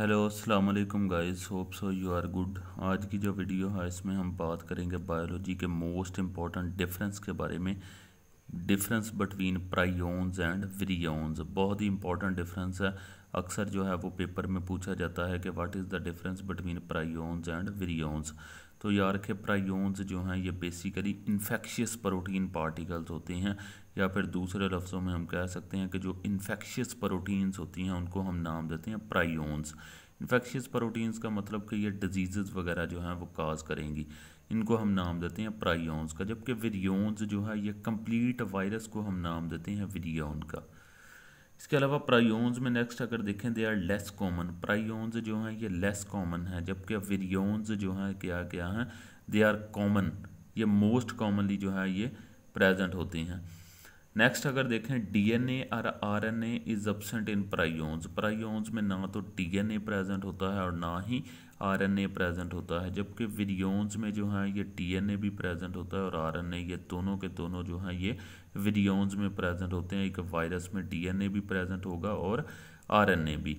hello अस्सलाम वालेकुम guys hope so you are good आज की जो वीडियो है इसमें हम बात करेंगे बायोलॉजी के मोस्ट इम्पॉर्टेंट डिफरेंस के बारे में difference between prions and virions बहुत ही इंपॉर्टेंट डिफरेंस है अक्सर जो है वो पेपर में पूछा जाता है कि what is the difference between prions and virions तो प्रायोन्स जो हैं ये बेसिकली इन्फेक्शियस प्रोटीन पार्टिकल्स होते हैं या फिर दूसरे लफ्ज़ों में हम कह सकते हैं कि जो इन्फेक्शियस प्रोटीन्स होती हैं उनको हम नाम देते हैं प्रायोन्स इन्फेक्शियस प्रोटीन्स का मतलब कि ये डिजीज़ वगैरह जो हैं वो काज करेंगी इनको हम नाम देते हैं प्रायोन्स का जबकि विरियोन्स जो है ये कम्प्लीट वायरस को हम नाम देते हैं विरियोन का इसके अलावा प्रायोन्स में नेक्स्ट अगर देखें they are less common prions जो हैं ये लेस कॉमन है जबकि विरियोन्स जो हैं क्या क्या हैं दे आर कॉमन ये मोस्ट कॉमनली जो है ये प्रेजेंट होती हैं नेक्स्ट अगर देखें डीएनए और RNA is absent in prions prions में ना तो डीएनए प्रेजेंट होता है और ना ही आरएनए प्रेजेंट होता है जबकि विरियोन्स में जो है ये डीएनए भी प्रेजेंट होता है और आरएनए ये दोनों के दोनों जो हैं ये विरियोन्स में प्रेजेंट होते हैं एक वायरस में डीएनए भी प्रेजेंट होगा और आर भी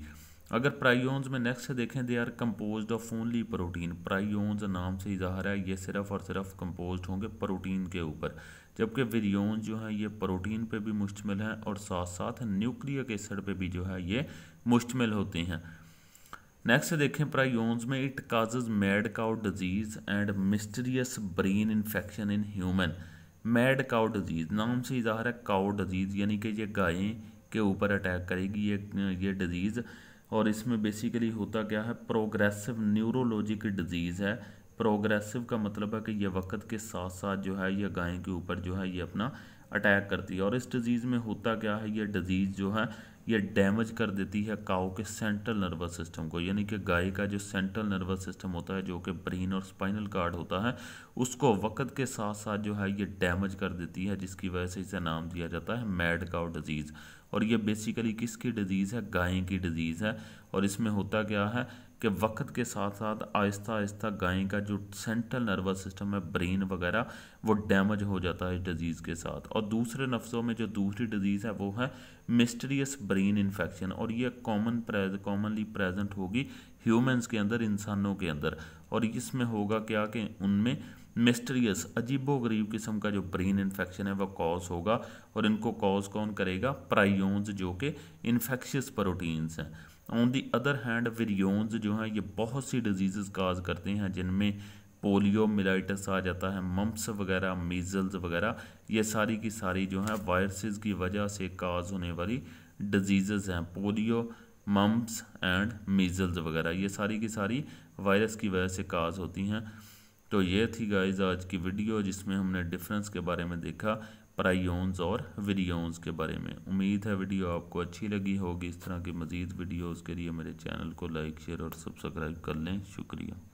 अगर प्राइons में नेक्स्ट देखें they are composed of only protein prions नाम से ही जाहिर है ये सिर्फ और सिर्फ कम्पोज होंगे प्रोटीन के ऊपर जबकि विरियोन्स जो हैं ये प्रोटीन पे भी मुश्तमिल हैं और साथ साथ न्यूक्लियक एसिड पे भी जो है ये मुश्तमिल होते हैं नेक्स्ट देखें प्राइons में it causes mad cow disease and mysterious brain infection in human mad cow disease नाम से ही है काउ डिजीज़ यानी कि ये गायें के ऊपर अटैक करेगी ये ये डिजीज़ और इसमें बेसिकली होता क्या है प्रोग्रेसिव न्यूरोलॉजी की डिजीज़ है प्रोग्रेसिव का मतलब है कि यह वक्त के साथ साथ जो है यह गाय के ऊपर जो है ये अपना अटैक करती है और इस डिज़ीज़ में होता क्या है यह डिज़ीज़ जो है ये डैमेज कर देती है काओ के सेंट्रल नर्वस सिस्टम को यानी कि गाय का जो सेंट्रल नर्वस सिस्टम होता है जो कि ब्रेन और स्पाइनल कार्ड होता है उसको वक्त के साथ साथ जो है ये डैमेज कर देती है जिसकी वजह से इसे नाम दिया जाता है मैड काओ डिजीज़ और ये बेसिकली किसकी डिजीज़ है गाय की डिजीज़ है और इसमें होता क्या है कि वक्त के साथ साथ आहिस्ता आहिस्ता गाय का जो सेंट्रल नर्वस सिस्टम है ब्रेन वगैरह वो डैमेज हो जाता है इस डिज़ीज़ के साथ और दूसरे नफ्सों में जो दूसरी डिज़ीज़ है वो है मिस्टीरियस ब्रेन इन्फेक्शन और ये कॉमन प्रेज कॉमनली प्रेजेंट होगी ह्यूमंस के अंदर इंसानों के अंदर और इसमें होगा क्या कि उनमें मिस्टीरियस अजीबो गरीब किस्म का जो ब्रेन इन्फेक्शन है वह कॉज होगा और इनको कॉज कौन करेगा प्राइयोन्स जो कि इन्फेक्शियस प्रोटीन्स हैं on the other hand virions जो हैं ये बहुत सी डिजीज़ काज करते हैं जिनमें पोलियो मिलाइटस आ जाता है मम्प्स वगैरह मीज़ल्स वगैरह ये सारी की सारी जो है वायरसेस की वजह से काज होने वाली डिजीज़ हैं पोलियो मम्प्स एंड मीज़ल्स वगैरह ये सारी की सारी वायरस की वजह से काज होती हैं तो ये थी गाइज आज की वीडियो जिसमें हमने डिफरेंस के बारे में देखा प्राइन्स और विरियोन्स के बारे में उम्मीद है वीडियो आपको अच्छी लगी होगी इस तरह की मज़ीद वीडियोज़ के लिए मेरे चैनल को लाइक शेयर और सब्सक्राइब कर लें शुक्रिया